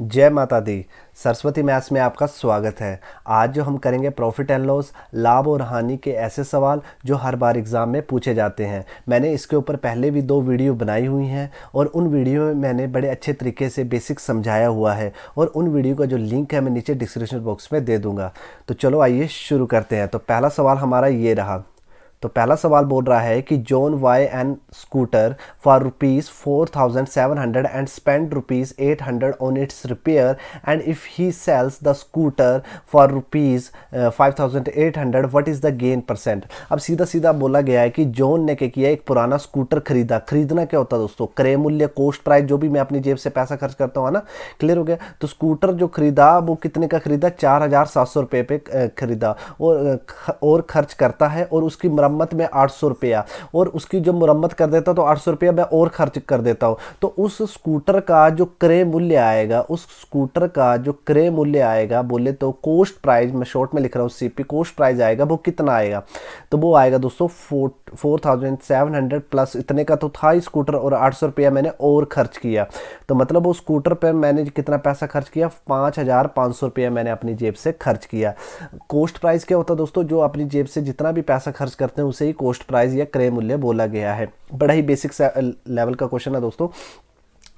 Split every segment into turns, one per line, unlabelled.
जय माता दी सरस्वती मैथ्स में आपका स्वागत है आज जो हम करेंगे प्रॉफिट एंड लॉस लाभ और हानि के ऐसे सवाल जो हर बार एग्ज़ाम में पूछे जाते हैं मैंने इसके ऊपर पहले भी दो वीडियो बनाई हुई हैं और उन वीडियो में मैंने बड़े अच्छे तरीके से बेसिक समझाया हुआ है और उन वीडियो का जो लिंक है मैं नीचे डिस्क्रिप्शन बॉक्स में दे दूँगा तो चलो आइए शुरू करते हैं तो पहला सवाल हमारा ये रहा तो पहला सवाल बोल रहा है कि John Y N scooter for rupees four thousand seven hundred and spend rupees eight hundred on its repair and if he sells the scooter for rupees five thousand eight hundred what is the gain percent अब सीधा सीधा बोला गया है कि John ने क्या किया एक पुराना स्कूटर खरीदा खरीदना क्या होता है दोस्तों क्रय मूल्य कोस्ट प्राइस जो भी मैं अपनी जेब से पैसा खर्च करता हूँ ना क्लियर हो गया तो स्कूटर जो खरीदा वो कितने का खरीदा चार हज़ार सात सौ रुपये पे खरीदा और और खर्च करता है और उसकी मरम्मत मरम्मत में आठ सौ रुपया और उसकी जब मरम्मत कर देता तो आठ सौ रुपया मैं और खर्च कर देता हूँ तो उस स्कूटर का जो क्रय मूल्य आएगा उस स्कूटर का जो क्रय मूल्य आएगा बोले तो कोस्ट प्राइज मैं शॉर्ट में लिख रहा हूँ सी पी कोस्ट प्राइज आएगा वो कितना आएगा तो वो आएगा दोस्तों four four thousand seven hundred plus इतने का तो था ही स्कूटर और आठ सौ रुपया मैंने और खर्च किया तो मतलब वो स्कूटर पर मैंने कितना पैसा खर्च किया पाँच हज़ार पाँच सौ रुपया मैंने अपनी जेब से खर्च किया कोस्ट प्राइस क्या होता है दोस्तों जो अपनी जेब से जितना भी पैसा खर्च करते हैं उसे ही कोस्ट प्राइस या क्रय मूल्य बोला गया है बड़ा ही बेसिक लेवल का क्वेश्चन है दोस्तों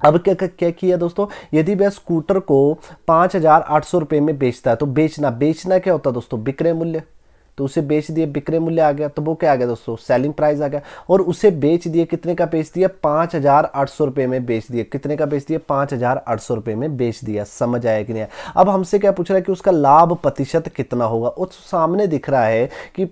अब क्या क्या, क्या किया दोस्तों यदि वह स्कूटर को पाँच हज़ार आठ सौ रुपये में बेचता है तो बेचना बेचना क्या होता है दोस्तों बिक्रय मूल्य तो उसे बेच दिए बिक्रय मूल्य आ गया तो वो क्या आ गया दोस्तों सेलिंग प्राइस आ गया और उसे बेच दिए कितने का बेच दिया पाँच हज़ार आठ सौ रुपये में बेच दिया कितने का बेच दिया पाँच हज़ार आठ सौ रुपये में बेच दिया समझ आया कि नहीं अब हमसे क्या पूछ रहा है कि उसका लाभ प्रतिशत कितना होगा उस सामने दिख रहा है कि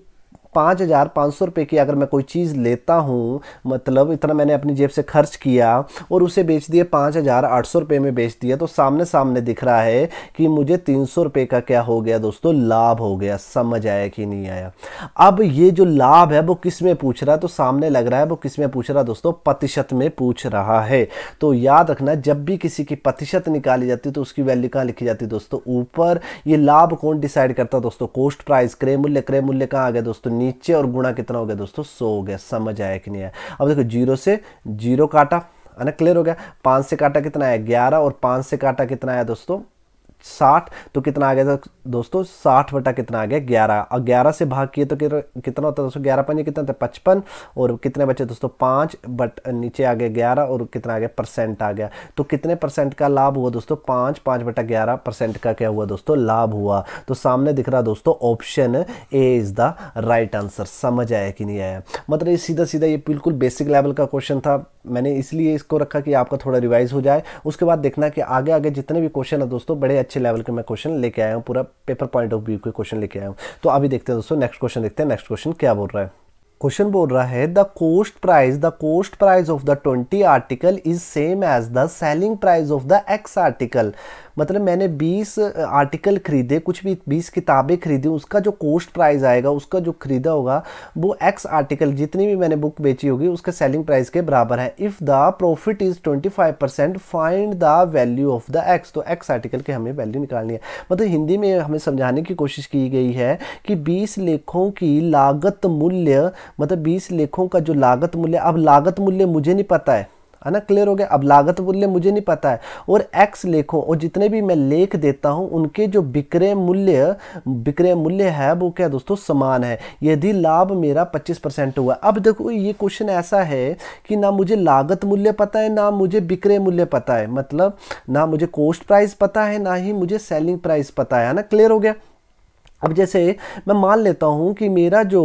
पाँच हज़ार पाँच सौ रुपये की अगर मैं कोई चीज़ लेता हूँ मतलब इतना मैंने अपनी जेब से खर्च किया और उसे बेच दिया पाँच हज़ार आठ सौ रुपये में बेच दिया तो सामने सामने दिख रहा है कि मुझे तीन सौ रुपये का क्या हो गया दोस्तों लाभ हो गया समझ आया कि नहीं आया अब ये जो लाभ है वो किस में पूछ रहा है तो सामने लग रहा है वो किस में पूछ रहा है दोस्तों प्रतिशत में पूछ रहा है तो याद रखना जब भी किसी की प्रतिशत निकाली जाती है तो उसकी वैल्यू कहाँ लिखी जाती है दोस्तों ऊपर ये लाभ कौन डिसाइड करता है दोस्तों कोस्ट प्राइस क्रय मूल्य क्रय मूल्य कहाँ आ गया दोस्तों नीचे और गुणा कितना हो गया दोस्तों सो हो गया समझ आया कि नहीं आया अब देखो जीरो से जीरो काटा है ना क्लियर हो गया पाँच से काटा कितना आया ग्यारह और पाँच से काटा कितना आया दोस्तों साठ तो कितना आ गया था दोस्तों साठ बटा कितना आ गया ग्यारह और ग्यारह से भाग किए तो कितना होता है दोस्तों ग्यारह पंजे कितना होता है पचपन और कितने बचे दोस्तों पाँच बट नीचे आ गया ग्यारह और कितना आ गया परसेंट आ गया तो कितने परसेंट का लाभ हुआ दोस्तों पाँच पाँच बटा ग्यारह परसेंट का क्या हुआ दोस्तों लाभ हुआ तो सामने दिख रहा दोस्तों option A is the right answer समझ आया कि नहीं आया मतलब ये सीधा सीधा ये बिल्कुल बेसिक लेवल का क्वेश्चन था मैंने इसलिए इसको रखा कि आपका थोड़ा रिवाइज हो जाए उसके बाद देखना कि आगे आगे जितने भी क्वेश्चन है दोस्तों बड़े अच्छे लेवल के मैं क्वेश्चन लेके आया हूँ पूरा पेपर पॉइंट ऑफ व्यू के क्वेश्चन लेके आया हूँ तो अभी देखते हैं दोस्तों नेक्स्ट क्वेश्चन देखते हैं नेक्स्ट क्वेश्चन क्या बोल रहा है क्वेश्चन बोल रहा है the cost price the cost price of the twenty article is same as the selling price of the X article मतलब मैंने 20 आर्टिकल खरीदे कुछ भी 20 किताबें खरीदी उसका जो कोस्ट प्राइस आएगा उसका जो खरीदा होगा वो एक्स आर्टिकल जितनी भी मैंने बुक बेची होगी उसके सेलिंग प्राइस के बराबर है if the profit is 25 percent find the value of the X तो एक्स आर्टिकल के हमें वैल्यू निकालनी है मतलब हिंदी में हमें समझाने की कोशिश की गई है कि बीस लेखों की लागत मूल्य मतलब बीस लेखों का जो लागत मूल्य अब लागत मूल्य मुझे नहीं पता है है ना क्लियर हो गया अब लागत मूल्य मुझे नहीं पता है और एक्स लेखों और जितने भी मैं लेख देता हूँ उनके जो विक्रय मूल्य विक्रय मूल्य है वो क्या दोस्तों समान है यदि लाभ मेरा पच्चीस परसेंट हुआ अब देखो ये क्वेश्चन ऐसा है कि ना मुझे लागत मूल्य पता है ना मुझे विक्रय मूल्य पता है मतलब ना मुझे कोस्ट प्राइस पता है ना ही मुझे सेलिंग प्राइस पता है ना क्लियर हो गया अब जैसे मैं मान लेता हूँ कि मेरा जो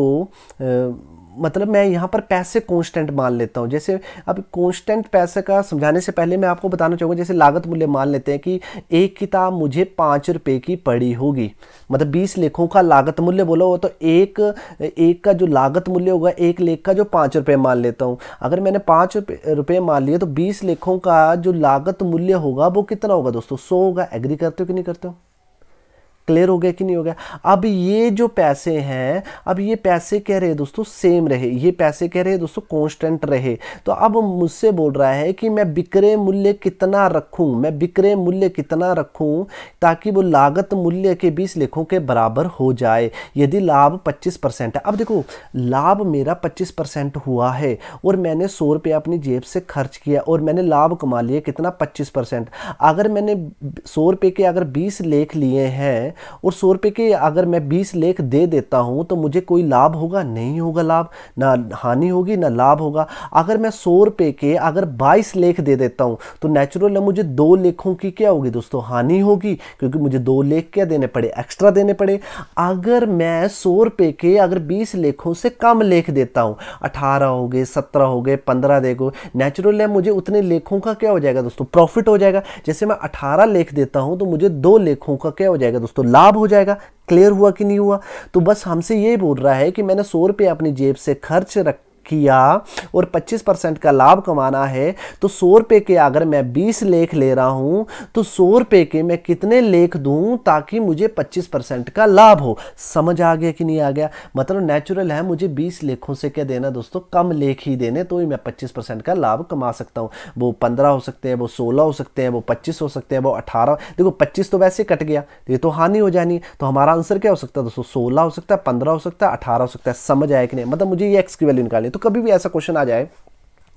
मतलब मैं यहाँ पर पैसे कॉन्स्टेंट मान लेता हूँ जैसे अब कॉन्स्टेंट पैसे का समझाने से पहले मैं आपको बताना चाहूँगा जैसे लागत मूल्य मान लेते हैं कि एक किताब मुझे पाँच रुपये की पड़ी होगी मतलब बीस लेखों का लागत मूल्य बोला हो तो एक एक का जो लागत मूल्य होगा एक लेख का जो पाँच रुपये मान लेता हूँ अगर मैंने पाँच रुपये मान लिए तो बीस लेखों का जो लागत मूल्य होगा वो कितना होगा दोस्तों सौ होगा एग्री करते हो कि नहीं करते हो क्लियर हो गया कि नहीं हो गया अब ये जो पैसे हैं अब ये पैसे कह रहे हैं दोस्तों सेम रहे ये पैसे कह रहे हैं दोस्तों कॉन्स्टेंट रहे तो अब मुझसे बोल रहा है कि मैं बिक्रे मूल्य कितना रखूं मैं बिक्रे मूल्य कितना रखूं ताकि वो लागत मूल्य के बीस लेखों के बराबर हो जाए यदि लाभ पच्चीस परसेंट है अब देखो लाभ मेरा पच्चीस परसेंट हुआ है और मैंने सौ रुपये अपनी जेब से खर्च किया और मैंने लाभ कमा लिया कितना पच्चीस परसेंट अगर मैंने सौ रुपये के अगर बीस लेख लिए हैं और सौ रुपये के अगर मैं बीस लेख दे देता हूँ तो मुझे कोई लाभ होगा नहीं होगा लाभ ना हानि होगी ना लाभ होगा अगर मैं सौ रुपये के अगर बाईस लेख दे देता हूँ तो नेचुरल है मुझे दो लेखों की क्या होगी दोस्तों हानि होगी क्योंकि मुझे दो लेख क्या देने पड़े एक्स्ट्रा देने पड़े अगर मैं सौ रुपये के अगर बीस लेखों से कम लेख देता हूँ अठारह हो गए सत्रह हो गए पंद्रह देखो नेचुरल है मुझे उतने लेखों का क्या हो जाएगा दोस्तों प्रॉफिट हो जाएगा जैसे मैं अठारह लेख देता हूँ तो मुझे दो लेखों का क्या हो जाएगा दोस्तों लाभ हो जाएगा क्लियर हुआ कि नहीं हुआ तो बस हमसे ये बोल रहा है कि मैंने सौ रुपये अपनी जेब से खर्च रख किया और 25 परसेंट का लाभ कमाना है तो सौ रुपये के अगर मैं 20 लेख ले रहा हूँ तो सौ रुपये के मैं कितने लेख दूँ ताकि मुझे 25 परसेंट का लाभ हो समझ आ गया कि नहीं आ गया मतलब नेचुरल है मुझे 20 लेखों से क्या देना दोस्तों कम लेख ही देने तो ही मैं 25 परसेंट का लाभ कमा सकता हूँ वो पंद्रह हो सकते हैं वो सोलह हो सकते हैं वो पच्चीस हो सकते हैं वो अठारह देखो पच्चीस तो वैसे कट गया ये तो हानि हो जानी तो हमारा आंसर क्या हो सकता है दोस्तों सोलह हो सकता है पंद्रह हो सकता है अठारह हो सकता है समझ आया कि नहीं मतलब मुझे ये एक्स की वैल्यू निकाली तो कभी भी ऐसा क्वेश्चन आ जाए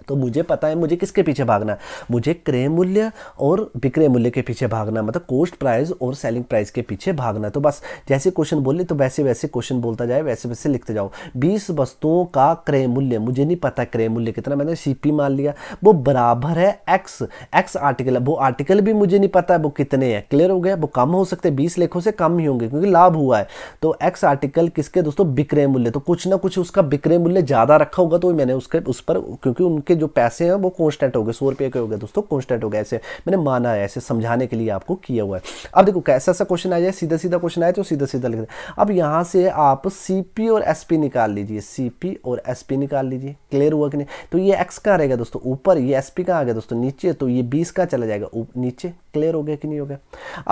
तो मुझे पता है मुझे किसके पीछे भागना है मुझे क्रय मूल्य और विक्रय मूल्य के पीछे भागना मतलब कोस्ट प्राइस और सेलिंग प्राइस के पीछे भागना तो बस जैसे क्वेश्चन बोले तो वैसे वैसे क्वेश्चन बोलता जाए वैसे वैसे लिखते जाओ बीस वस्तुओं का क्रय मूल्य मुझे नहीं पता क्रय मूल्य कितना मैंने सीपी मान लिया वो बराबर है एक्स एक्स आर्टिकल वो आर्टिकल भी मुझे नहीं पता है वो कितने हैं क्लियर हो गया वो कम हो सकते हैं बीस लेखों से कम ही होंगे क्योंकि लाभ हुआ है तो एक्स आर्टिकल किसके दोस्तों विक्रय मूल्य तो कुछ ना कुछ उसका विक्रय मूल्य ज़्यादा रखा होगा तो मैंने उसके उस पर क्योंकि उनके जो पैसे हैं वो कॉन्स्टेंट हो गए सौ रुपये के हो गए दोस्तों कॉन्स्टेंट हो गए ऐसे मैंने माना है ऐसे समझाने के लिए आपको किया हुआ है अब देखो कैसा ऐसा क्वेश्चन आ जाए सीधा सीधा क्वेश्चन आए तो सीधा सीधा लिख अब यहाँ से आप सी और एस निकाल लीजिए सी और एस निकाल लीजिए क्लियर हुआ कि नहीं तो ये एक्स का रहेगा दोस्तों ऊपर ये एस पी आ गया दोस्तों नीचे तो ये बीस का चला जाएगा नीचे क्लियर हो गया कि नहीं हो गया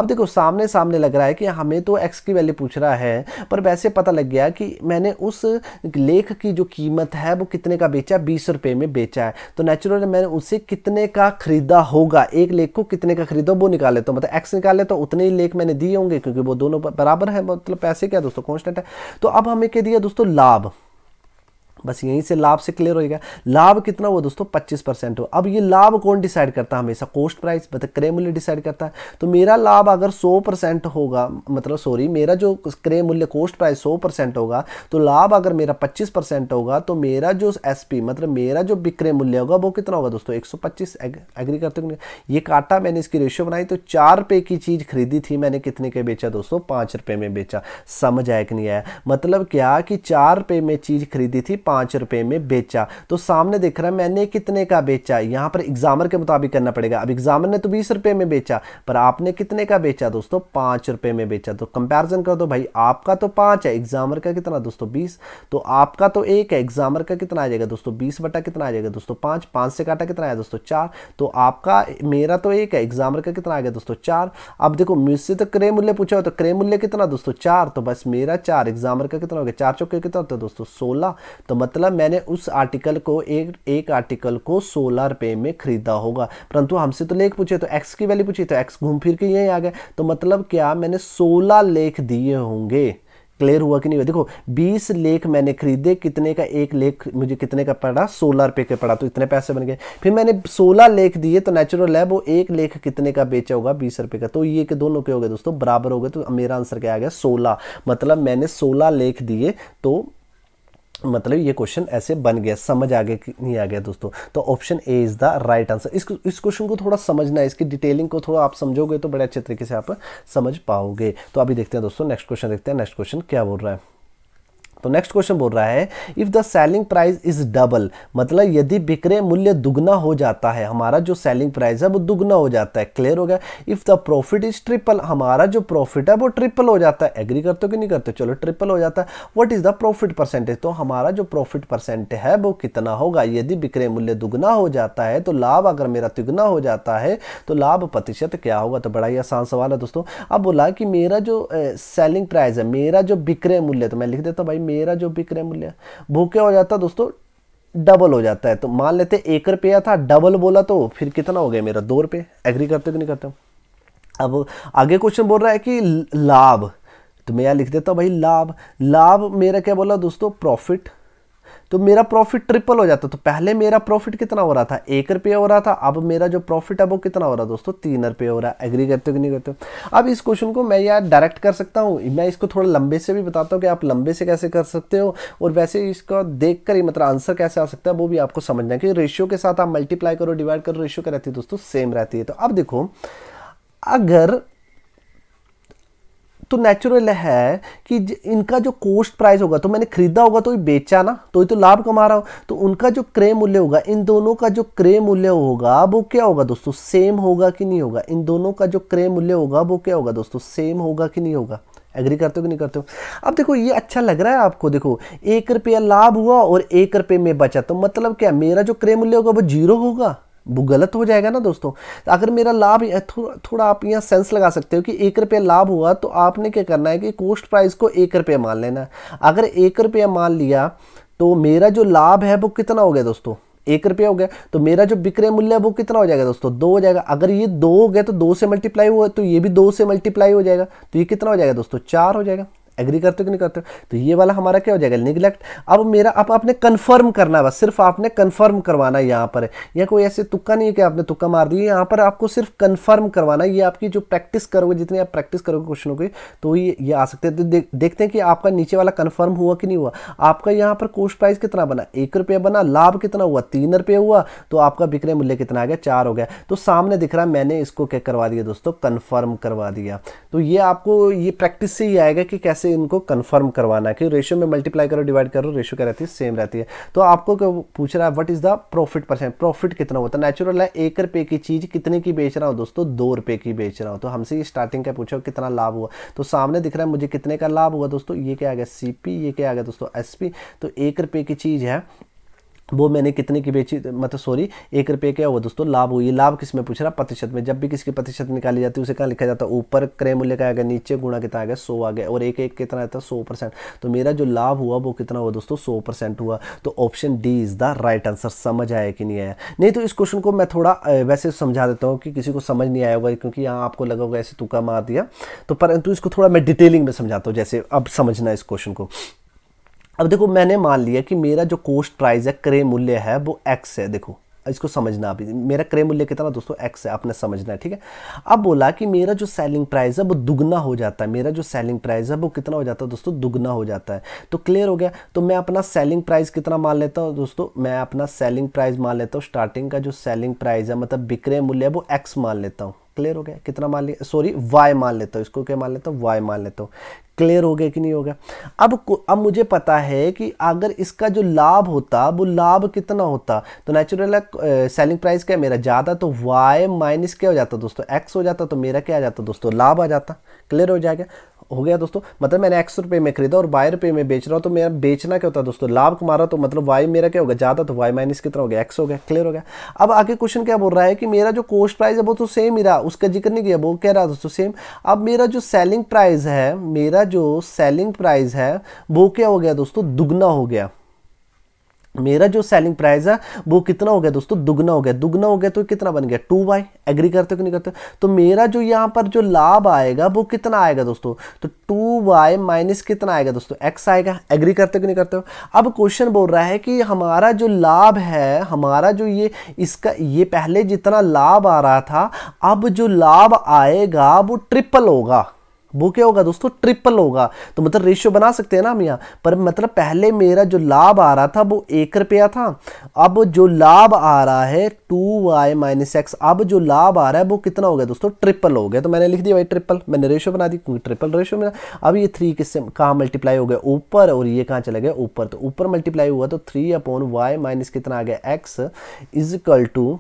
अब देखो सामने सामने लग रहा है कि हमें तो एक्स की वैल्यू पूछ रहा है पर वैसे पता लग गया कि मैंने उस लेख की जो कीमत है वो कितने का बेचा बीस रुपये में बेचा है तो नेचुरल मैंने उसे कितने का खरीदा होगा एक लेख को कितने का खरीदा वो निकाले तो मतलब एक्स निकाल निकाले तो उतने ही लेख मैंने दिए होंगे क्योंकि वो दोनों बराबर है मतलब पैसे क्या दोस्तों कॉन्स्टेंट है तो अब हमें क्या दिया दोस्तों लाभ बस यहीं से लाभ से क्लियर होएगा लाभ कितना हुआ दोस्तों 25 परसेंट हो अब ये लाभ कौन डिसाइड करता है हमेशा कोस्ट प्राइस मतलब क्रय मूल्य डिसाइड करता है तो मेरा लाभ अगर 100 परसेंट होगा मतलब सॉरी मेरा जो क्रय मूल्य कोस्ट प्राइस 100 परसेंट होगा तो लाभ अगर मेरा 25 परसेंट होगा तो मेरा जो एस मतलब मेरा जो विक्रय मूल्य होगा वो कितना होगा दोस्तों एक एग्री करते हुए ये काटा मैंने इसकी रेशियो बनाई तो चार रुपये की चीज़ खरीदी थी मैंने कितने के बेचा दोस्तों पाँच रुपये में बेचा समझ आया कि नहीं आया मतलब क्या कि चार रुपये में चीज़ खरीदी थी पांच रुपए में बेचा तो सामने देख रहा है मैंने कितने का बेचा यहां पर एग्जामर के मुताबिक करना पड़ेगा अब एग्जामर ने तो बीस रुपए में बेचा पर आपने कितने का बेचा दोस्तों पांच रुपए में बेचा तो कंपेरिजन कर दो भाई आपका तो पांच है एग्जामर का कितना दोस्तों बीस तो आपका तो एक है एग्जामर का कितना आ जाएगा दोस्तों बीस बटा कितना आ जाएगा दोस्तों पांच पांच से काटा कितना आया दोस्तों चार तो आपका मेरा तो एक है एग्जामर का कितना आ गया दोस्तों चार अब देखो मुझसे तो क्रय मूल्य पूछा हो तो क्रय मूल्य कितना दोस्तों चार तो बस मेरा चार एग्जामर का कितना हो गया चार चौके कितना होता है दोस्तों सोलह तो मतलब मैंने उस आर्टिकल को एक एक आर्टिकल को सोलह रुपये में ख़रीदा होगा परंतु हमसे तो लेख पूछे तो एक्स की वैल्यू पूछी तो एक्स घूम फिर के यहीं आ गए तो मतलब क्या मैंने सोलह लेख दिए होंगे क्लियर हुआ कि नहीं हुआ देखो 20 लेख मैंने खरीदे कितने का एक लेख मुझे कितने का पड़ा सोलह रुपये का पड़ा तो इतने पैसे बन गए फिर मैंने 16 लेख दिए तो नेचुरल है वो एक लेख कितने का बेचा होगा बीस रुपये का तो ये के दोनों के हो गए दोस्तों बराबर हो गए तो मेरा आंसर क्या आ गया 16 मतलब मैंने 16 लेख दिए तो मतलब ये क्वेश्चन ऐसे बन गया समझ आ गया कि नहीं आ गया दोस्तों तो option A is the right answer इस इस क्वेश्चन को थोड़ा समझना है इसकी डिटेलिंग को थोड़ा आप समझोगे तो बड़े अच्छे तरीके से आप समझ पाओगे तो अभी देखते हैं दोस्तों नेक्स्ट क्वेश्चन देखते हैं नेक्स्ट क्वेश्चन क्या बोल रहा है तो नेक्स्ट क्वेश्चन बोल रहा है if the selling price is double मतलब यदि विक्रय मूल्य दुगना हो जाता है हमारा जो सेलिंग प्राइस है वो दुगना हो जाता है क्लियर हो गया if the profit is triple हमारा जो प्रॉफिट है वो ट्रिपल हो जाता है एग्री करते हो कि नहीं करते चलो ट्रिपल हो जाता है what is the profit percentage तो हमारा जो प्रॉफिट परसेंट है वो कितना होगा यदि विक्रय मूल्य दुगना हो जाता है तो लाभ अगर मेरा तिगुना हो जाता है तो लाभ प्रतिशत क्या होगा तो बड़ा ही आसान सवाल है दोस्तों अब बोला कि मेरा जो सेलिंग प्राइस है मेरा जो बिक्रय मूल्य तो मैं लिख देता हूँ भाई मेरा जो विक्रय मूल्य क्या हो जाता दोस्तों डबल हो जाता है तो मान लेते एक रुपया था डबल बोला तो फिर कितना हो गया मेरा दो रुपये एग्री करते कि नहीं करते अब आगे क्वेश्चन बोल रहा है कि लाभ तो मैं यहाँ लिख देता हूँ भाई लाभ लाभ मेरा क्या बोला दोस्तों प्रॉफिट तो मेरा प्रॉफिट ट्रिपल हो जाता तो पहले मेरा प्रॉफिट कितना हो रहा था एक रुपये हो रहा था अब मेरा जो प्रॉफिट है वो कितना हो रहा दोस्तों तीन रुपये हो रहा है एग्री करते हो कि नहीं करते हो अब इस क्वेश्चन को मैं यार डायरेक्ट कर सकता हूँ मैं इसको थोड़ा लंबे से भी बताता हूँ कि आप लंबे से कैसे कर सकते हो और वैसे इसका देख कर ही मतलब आंसर कैसे आ सकता है वो भी आपको समझना है कि रेशियो के साथ आप मल्टीप्लाई करो डिवाइड करो रेशियो क्या रहती है दोस्तों सेम रहती है तो अब देखो अगर तो नेचुरल है कि इनका जो कोस्ट प्राइस होगा तो मैंने खरीदा होगा तो ही बेचा ना तो ही तो लाभ कमा रहा हूँ तो उनका जो क्रय मूल्य होगा इन दोनों का जो क्रय मूल्य होगा वो क्या होगा दोस्तों सेम होगा कि नहीं होगा इन दोनों का जो क्रय मूल्य होगा वो क्या होगा दोस्तों सेम होगा कि नहीं होगा एग्री करते हो कि नहीं करते हो अब देखो ये अच्छा लग रहा है आपको देखो एक रुपया लाभ हुआ और एक रुपये में बचा तो मतलब क्या मेरा जो क्रय मूल्य होगा वो जीरो होगा वो गलत हो जाएगा ना दोस्तों अगर मेरा लाभ थो, थोड़ा आप यहाँ सेंस लगा सकते हो कि एक रुपया लाभ हुआ तो आपने क्या करना है कि कोस्ट प्राइस को एक रुपया मान लेना है अगर एक रुपया मान लिया तो मेरा जो लाभ है वो कितना हो गया दोस्तों एक रुपया हो गया तो मेरा जो विक्रय मूल्य है वो कितना हो जाएगा दोस्तों दो हो जाएगा अगर ये दो हो गया तो दो से मल्टीप्लाई हुआ तो ये भी दो से मल्टीप्लाई हो जाएगा तो ये कितना हो जाएगा दोस्तों चार हो जाएगा एग्री करते हो कि नहीं करते तो ये वाला हमारा क्या हो जाएगा निगलेक्ट अब मेरा अब आपने कन्फर्म करना है बस सिर्फ आपने कन्फर्म करवाना है यहाँ पर या कोई ऐसे तुक्का नहीं है कि आपने तुक्का मार दिया यहाँ पर आपको सिर्फ कन्फर्म करवाना है ये आपकी जो प्रैक्टिस करोगे जितनी आप प्रैक्टिस करोगे क्वेश्चनों की तो ये ये आ सकते हैं तो दे, देखते हैं कि आपका नीचे वाला कन्फर्म हुआ कि नहीं हुआ आपका यहाँ पर कोस्ट प्राइस कितना बना एक रुपया बना लाभ कितना हुआ तीन रुपये हुआ तो आपका बिक्रय मूल्य कितना आ गया चार हो गया तो सामने दिख रहा है मैंने इसको क्या करवा दिया दोस्तों कन्फर्म करवा दिया तो ये आपको ये प्रैक्टिस से ही आएगा कि कैसे से इनको कन्फर्म करवाना है कि रेशियो में मल्टीप्लाई करो डिवाइड करो रेशियो क्या रहती है सेम रहती है तो आपको क्या पूछ रहा है what is the profit percent profit कितना होता है नेचुरल है एक रुपये की चीज़ कितने की बेच रहा हूँ दोस्तों दो रुपये की बेच रहा हूँ तो हमसे स्टार्टिंग का पूछो कितना लाभ हुआ तो सामने दिख रहा है मुझे कितने का लाभ हुआ दोस्तों ये क्या आ गया सी ये क्या आ गया दोस्तों एस तो एक रुपये की चीज़ है वो मैंने कितने की बेची मतलब सॉरी एक रुपये क्या हुआ दोस्तों लाभ हुई लाभ किस में पूछ रहा प्रतिशत में जब भी किसी की प्रतिशत निकाली जाती है उसे कहाँ लिखा जाता है ऊपर क्रय मूल्य का आ गया नीचे गुणा कितना आ गया सौ आ गया और एक एक कितना आता है सौ परसेंट तो मेरा जो लाभ हुआ वो कितना हुआ दोस्तों सौ परसेंट हुआ तो option D is the right answer समझ आया कि नहीं आया नहीं तो इस क्वेश्चन को मैं थोड़ा वैसे समझा देता हूँ कि किसी को समझ नहीं आया होगा क्योंकि यहाँ आपको लगा होगा ऐसे तुका मार दिया तो परंतु इसको थोड़ा मैं डिटेलिंग में समझाता हूँ जैसे अब समझना इस क्वेश्चन को अब देखो मैंने मान लिया कि मेरा जो कोस्ट प्राइस है क्रय मूल्य है वो एक्स है देखो इसको समझना अभी मेरा क्रय मूल्य कितना दोस्तों एक्स है आपने समझना है ठीक है अब बोला कि मेरा जो सेलिंग प्राइस है वो दुगना हो जाता है मेरा जो सेलिंग प्राइस है वो कितना हो जाता है दोस्तों दुगना हो जाता है तो क्लियर हो गया तो मैं अपना सेलिंग प्राइस कितना मान लेता हूँ दोस्तों मैं अपना सेलिंग प्राइस मान लेता हूँ स्टार्टिंग का जो सेलिंग प्राइस है मतलब बिक्रय मूल्य है वो एक्स मान लेता हूँ क्लियर हो गया कितना मान लिया सॉरी वाई मान लेता हूँ इसको क्या मान लेता हूँ वाई मान लेता हूँ क्लियर हो गया कि नहीं हो गया अब अब मुझे पता है कि अगर इसका जो लाभ होता वो लाभ कितना होता तो नेचुरल सेलिंग प्राइस क्या मेरा ज़्यादा तो वाई माइनस क्या हो जाता दोस्तों एक्स हो जाता तो मेरा क्या आ जाता दोस्तों लाभ आ जाता क्लियर हो जाएगा हो गया दोस्तों मतलब मैंने एक्स रुपये में खरीदा और वाई रुपये में बेच रहा हूँ तो मेरा बेचना क्या होता है दोस्तों लाभ कमा रहा तो मतलब वाई मेरा क्या होगा ज़्यादा तो वाई माइनस कितना हो गया एक्स तो हो गया क्लियर हो गया अब आगे क्वेश्चन क्या बोल रहा है कि मेरा जो कोस्ट प्राइस है वो तो सेम ही रहा उसका जिक्र नहीं किया वो कह रहा दोस्तों सेम अब मेरा जो सेलिंग प्राइस है मेरा जो सेलिंग प्राइस है वो क्या हो गया दोस्तों दुगना हो गया मेरा जो सेलिंग प्राइस है वो कितना हो गया दोस्तों दुगना हो गया दुगना हो गया तो कितना बन गया टू वाई एग्री करते हो कि नहीं करते तो मेरा जो यहाँ पर जो लाभ आएगा वो कितना आएगा दोस्तों तो टू वाई माइनस कितना आएगा दोस्तों एक्स आएगा एग्री करते हो कि नहीं करते हो अब क्वेश्चन बोल रहा है कि हमारा जो लाभ है हमारा जो ये इसका ये पहले जितना लाभ आ रहा था अब जो लाभ आएगा वो ट्रिपल होगा वो क्या होगा दोस्तों ट्रिपल होगा तो मतलब रेशियो बना सकते हैं ना हम यहाँ पर मतलब पहले मेरा जो लाभ आ रहा था वो एक रुपया था अब जो लाभ आ रहा है टू वाई माइनस एक्स अब जो लाभ आ रहा है वो कितना हो गया दोस्तों ट्रिपल हो गया तो मैंने लिख दिया भाई ट्रिपल मैंने रेशियो बना दी क्योंकि ट्रिपल रेशियो में अब ये थ्री किससे कहाँ मल्टीप्लाई हो गया ऊपर और ये कहाँ चला गया ऊपर तो ऊपर मल्टीप्लाई हुआ तो थ्री अपॉन वाई माइनस कितना आ गया एक्स इज इक्वल टू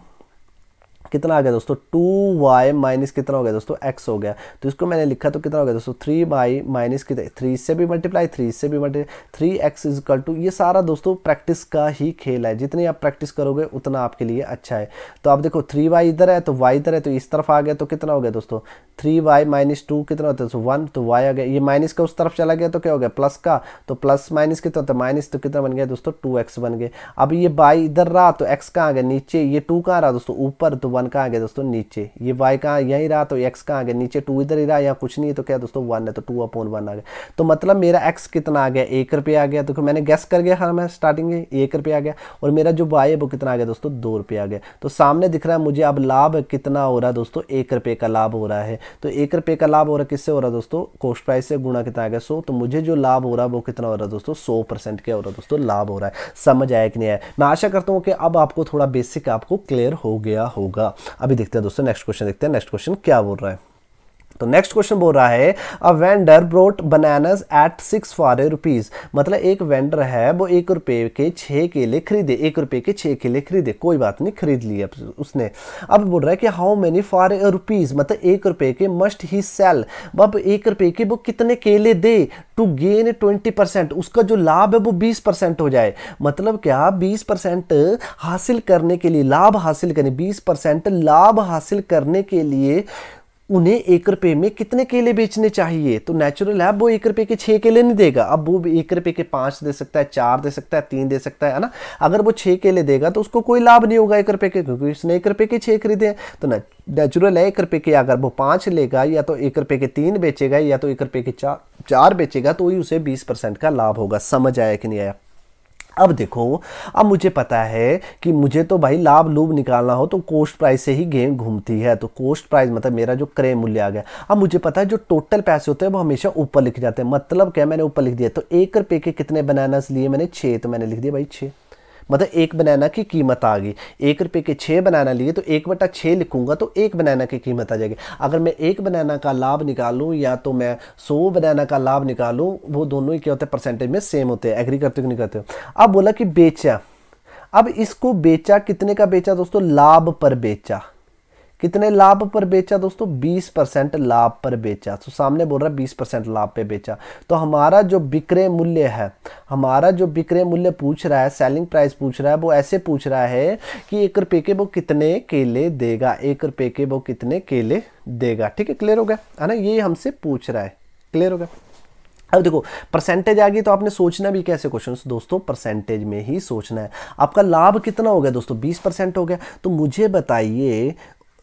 कितना आ गया दोस्तों टू वाई माइनस कितना हो गया दोस्तों एक्स हो गया तो इसको मैंने लिखा तो कितना हो गया दोस्तों थ्री वाई माइनस कितना थ्री से भी मल्टीप्लाई थ्री से भी multiply three X equal to ये सारा दोस्तों प्रैक्टिस का ही खेल है जितनी आप प्रैक्टिस करोगे उतना आपके लिए अच्छा है तो आप देखो थ्री वाई इधर है तो वाई इधर है तो इस तरफ आ गया तो कितना हो गया दोस्तों थ्री वाई माइनस टू कितना होता है दोस्तों वन तो वाई आ गया ये माइनस का उस तरफ चला गया तो क्या हो गया प्लस का तो प्लस माइनस कितना होता है माइनस तो कितना बन गया दोस्तों टू एक्स बन गए अब ये बाई इधर रहा तो एक्स कहाँ आ गया नीचे ये टू कहाँ रहा दोस्तों ऊपर तो वन वन कहाँ आ गया दोस्तों नीचे ये वाई कहाँ यहीं रहा तो एक्स कहाँ आ गया नीचे टू इधर ही रहा यहाँ कुछ नहीं है तो क्या दोस्तों वन है तो टू अपॉन वन आ गया तो मतलब मेरा एक्स कितना आ गया एक रुपये आ गया तो मैंने गैस कर गया हर हाँ, मैं स्टार्टिंग में एक रुपये आ गया और मेरा जो वाई है वो कितना आ गया दोस्तों दो रुपये आ गया तो सामने दिख रहा है मुझे अब लाभ कितना हो रहा है दोस्तों एक रुपये का लाभ हो रहा है तो एक रुपये का लाभ हो रहा किससे हो रहा दोस्तों कोस्ट प्राइस से गुणा कितना आ गया सो तो मुझे जो लाभ हो रहा है वो कितना हो रहा है दोस्तों सौ परसेंट क्या हो रहा है दोस्तों लाभ हो रहा है समझ आया कि नहीं आया मैं आशा करता हूँ कि अब आपको थोड़ा बेसिक आपको क्लियर हो गया होगा होगा अभी देखते हैं दोस्तों नेक्स्ट क्वेश्चन देखते हैं नेक्स्ट क्वेश्चन क्या बोल रहा है तो नेक्स्ट क्वेश्चन बोल रहा है a vendor bought bananas at six a rupees मतलब एक वेंडर है वो एक रुपये के छह केले खरीदे एक रुपये के छः केले खरीदे कोई बात नहीं खरीद लिए उसने अब बोल रहा है कि हाउ मैनी ए रुपीज़ मतलब एक रुपये के मस्ट ही सेल अब एक रुपये के वो कितने केले दे टू गेन ट्वेंटी परसेंट उसका जो लाभ है वो बीस परसेंट हो जाए मतलब क्या बीस परसेंट हासिल करने के लिए लाभ हासिल करने बीस परसेंट लाभ हासिल करने के लिए उन्हें एक रुपये में कितने केले बेचने चाहिए तो नेचुरल है वो एक रुपये के छः केले नहीं देगा अब वो एक रुपये के पाँच दे सकता है चार दे सकता है तीन दे सकता है ना अगर वो छः केले देगा तो उसको कोई लाभ नहीं होगा एक रुपये के क्योंकि उसने एक रुपये के छः खरीदे तो नेचुरल है एक रुपये के अगर वो पाँच लेगा या तो एक रुपये के तीन बेचेगा या तो एक रुपये के चार चार बेचेगा तो ही उसे बीस परसेंट का लाभ होगा समझ आया कि नहीं आया अब देखो अब मुझे पता है कि मुझे तो भाई लाभ लूभ निकालना हो तो कोस्ट प्राइस से ही गेम घूमती है तो कोस्ट प्राइस मतलब मेरा जो क्रय मूल्य आ गया अब मुझे पता है जो टोटल पैसे होते हैं वो हमेशा ऊपर लिख जाते हैं मतलब क्या मैंने ऊपर लिख दिया तो एक रुपये के कितने बनानास लिए मैंने छः तो मैंने लिख दिया भाई छः मतलब एक बनाना की कीमत आ गई एक रुपये के छः बनाना लिए तो एक बटा छः लिखूंगा तो एक बनाना की कीमत आ जाएगी अगर मैं एक बनाना का लाभ निकालूँ या तो मैं सौ बनाना का लाभ निकालूँ वो दोनों ही क्या होते हैं परसेंटेज में सेम होते हैं एग्री करते हो नहीं करते हो अब बोला कि बेचा अब इसको बेचा कितने का बेचा दोस्तों लाभ पर बेचा कितने लाभ पर बेचा दोस्तों 20 परसेंट लाभ पर बेचा तो सामने बोल रहा है 20 परसेंट लाभ पे बेचा तो हमारा जो विक्रय मूल्य है हमारा जो विक्रय मूल्य पूछ रहा है सेलिंग प्राइस पूछ रहा है वो ऐसे पूछ रहा है कि एक रुपये के वो कितने केले देगा एक रुपये के वो कितने केले देगा ठीक है क्लियर हो गया है ना ये हमसे पूछ रहा है क्लियर हो गया अब देखो परसेंटेज आ गई तो आपने सोचना भी कैसे क्वेश्चन दोस्तों परसेंटेज में ही सोचना है आपका लाभ कितना हो गया दोस्तों 20 परसेंट हो गया तो मुझे बताइए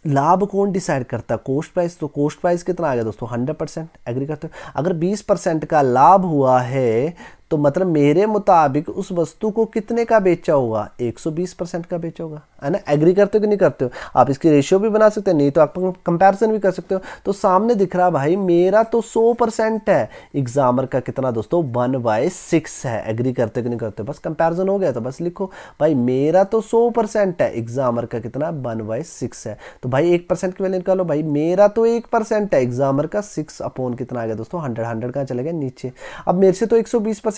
लाभ कौन डिसाइड करता है कोस्ट प्राइस तो कोस्ट प्राइस कितना आ गया दोस्तों 100 परसेंट एग्री करते हो अगर 20 परसेंट का लाभ हुआ है तो मतलब मेरे मुताबिक उस वस्तु को कितने का बेचा होगा 120 परसेंट का बेचा होगा है ना एग्री करते हो कि नहीं करते हो आप इसकी रेशियो भी बना सकते हो नहीं तो आप कंपैरिजन भी कर सकते हो तो सामने दिख रहा भाई मेरा तो 100 परसेंट है एग्जामर का कितना दोस्तों वन बाय सिक्स है एग्री करते हो कि नहीं करते हो बस कंपेरिजन हो गया तो बस लिखो भाई मेरा तो सौ है एग्जामर का कितना वन बाय है तो भाई एक परसेंट की वैल्यू निकालो भाई मेरा तो एक है एग्जामर का सिक्स अपोन कितना आ गया दोस्तों हंड्रेड हंड्रेड का चले गए नीचे अब मेरे से तो एक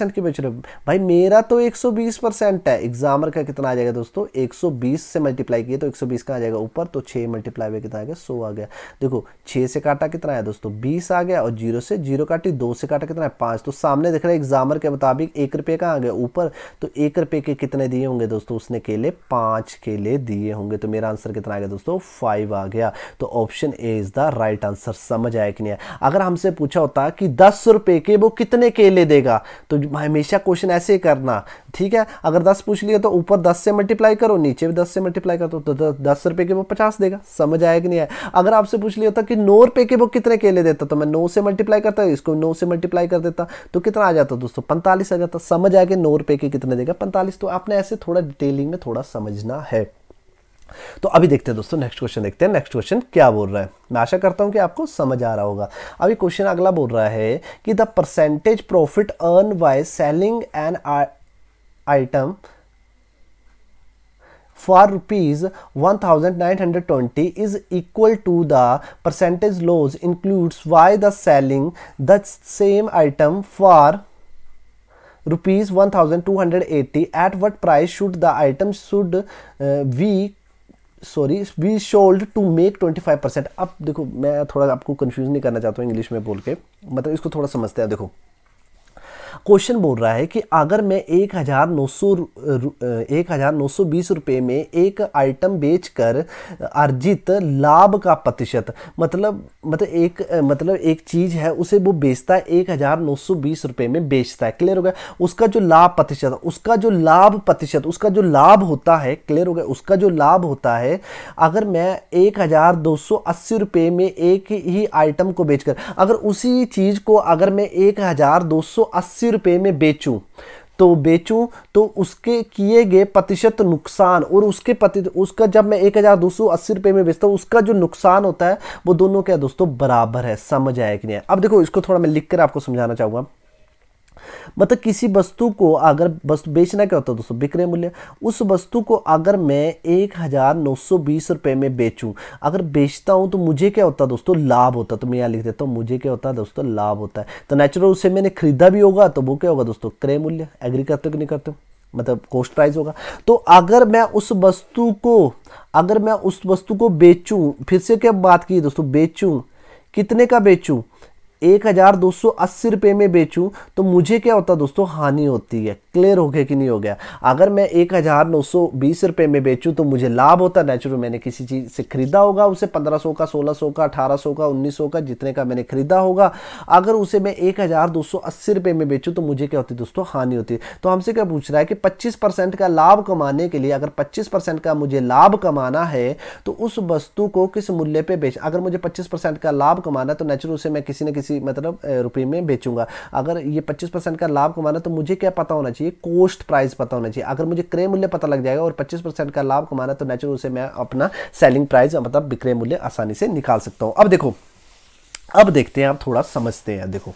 परसेंट की बेच रहे हो भाई मेरा तो 120 परसेंट है एग्जामर का कितना आ जाएगा दोस्तों 120 से मल्टीप्लाई किए तो 120 सौ का आ जाएगा ऊपर तो 6 मल्टीप्लाई हुए कितना आ गया 100 आ गया देखो 6 से काटा कितना आया दोस्तों 20 आ गया और जीरो से जीरो काटी दो से काटा कितना है पाँच तो सामने देख रहे हैं एग्जामर के मुताबिक एक रुपये का आ गया ऊपर तो एक रुपये के कितने दिए होंगे दोस्तों उसने केले पाँच केले दिए होंगे तो मेरा आंसर कितना आ गया दोस्तों फाइव आ गया तो option A is the right answer समझ आया कि नहीं अगर हमसे पूछा होता कि दस रुपये के वो कितने केले देगा तो हमेशा क्वेश्चन ऐसे ही करना ठीक है अगर दस पूछ लिया तो ऊपर दस से मल्टीप्लाई करो नीचे भी 10 से मल्टीप्लाई करो तो दस रुपये के वो 50 देगा समझ आया कि नहीं आया अगर आपसे पूछ लिया था कि नौ रुपये के वो कितने केले देता तो मैं नौ से मल्टीप्लाई करता इसको नौ से मल्टीप्लाई कर देता तो कितना आ जाता दोस्तों पैंतालीस आ जाता समझ आया कि नौ रुपये के कितने देगा पैंतालीस तो आपने ऐसे थोड़ा डिटेलिंग में थोड़ा समझना है तो अभी देखते हैं दोस्तों नेक्स्ट क्वेश्चन देखते हैं नेक्स्ट क्वेश्चन क्या बोल रहा है मैं आशा करता हूं कि आपको समझ आ रहा होगा अभी क्वेश्चन अगला बोल रहा है कि the percentage profit earn by selling an item for rupees one thousand nine hundred twenty is equal to the percentage loss includes by the selling the same item for rupees one thousand two hundred eighty eight what price should the item should we sorry we should to make twenty five percent अब देखो मैं थोड़ा आपको confuse नहीं करना चाहता हूँ English में बोल के मतलब इसको थोड़ा समझते हैं देखो क्वेश्चन बोल रहा है कि अगर मैं एक हज़ार नौ सौ एक हज़ार नौ सौ बीस रुपये में एक आइटम बेचकर अर्जित लाभ का प्रतिशत मतलब मतलब एक मतलब एक चीज़ है उसे वो बेचता है एक हज़ार नौ सौ बीस रुपये में बेचता है क्लियर हो गया उसका जो लाभ प्रतिशत उसका जो लाभ प्रतिशत उसका जो लाभ होता है क्लियर हो गया उसका जो लाभ होता है अगर मैं एक हज़ार दो सौ अस्सी रुपये में एक ही आइटम को बेचकर अगर उसी चीज़ को अगर मैं एक हज़ार दो सौ अस्सी अस्सी रुपये में बेचूँ तो बेचूं तो उसके किए गए प्रतिशत नुकसान और उसके प्रति उसका जब मैं एक हज़ार दो सौ अस्सी रुपये में बेचता हूँ उसका जो नुकसान होता है वो दोनों क्या दोस्तों बराबर है समझ आया कि नहीं अब देखो इसको थोड़ा मैं लिख कर आपको समझाना चाहूँगा मतलब किसी वस्तु को अगर वस्तु बेचना क्या होता है दोस्तों बिक्रय मूल्य उस वस्तु को अगर मैं एक हज़ार नौ सौ बीस रुपये में बेचूँ अगर बेचता हूँ तो मुझे क्या होता है दोस्तों लाभ होता है तो मैं यहाँ लिख देता हूँ मुझे क्या होता है दोस्तों लाभ होता है तो नेचुरल उससे मैंने खरीदा भी होगा तो वो क्या होगा दोस्तों क्रय मूल्य एग्री करते हो कि नहीं करते हो मतलब कोस्ट प्राइस होगा तो अगर मैं उस वस्तु को अगर मैं उस वस्तु को बेचूं फिर से क्या बात की दोस्तों बेचूं कितने का बेचूं एक हज़ार दो सौ अस्सी रुपये में बेचूं तो मुझे क्या होता दोस्तों हानि होती है क्लियर हो गया कि नहीं हो गया अगर मैं एक हज़ार नौ सौ बीस रुपये में बेचूं तो मुझे लाभ होता नेचुरल मैंने किसी चीज़ से ख़रीदा होगा उसे पंद्रह सौ का सोलह सौ का अठारह सौ का उन्नीस सौ का जितने का मैंने ख़रीदा होगा अगर उसे मैं एक हज़ार दो सौ अस्सी रुपये में बेचूं तो मुझे क्या होती दोस्तों हानि होती है तो हमसे क्या पूछ रहा है कि पच्चीस परसेंट का लाभ कमाने के लिए अगर पच्चीस परसेंट का मुझे लाभ कमाना है तो उस वस्तु को किस मूल्य पर बेच अगर मुझे पच्चीस परसेंट का लाभ कमाना है तो नेचुरल उसे मैं किसी न किसी किसी मतलब रुपये में बेचूंगा अगर ये पच्चीस परसेंट का लाभ कमाना तो मुझे क्या पता होना चाहिए कोस्ट प्राइस पता होना चाहिए अगर मुझे क्रय मूल्य पता लग जाएगा और पच्चीस परसेंट का लाभ कमाना तो नेचुरल से मैं अपना सेलिंग प्राइस मतलब विक्रय मूल्य आसानी से निकाल सकता हूँ अब देखो अब देखते हैं आप थोड़ा समझते हैं देखो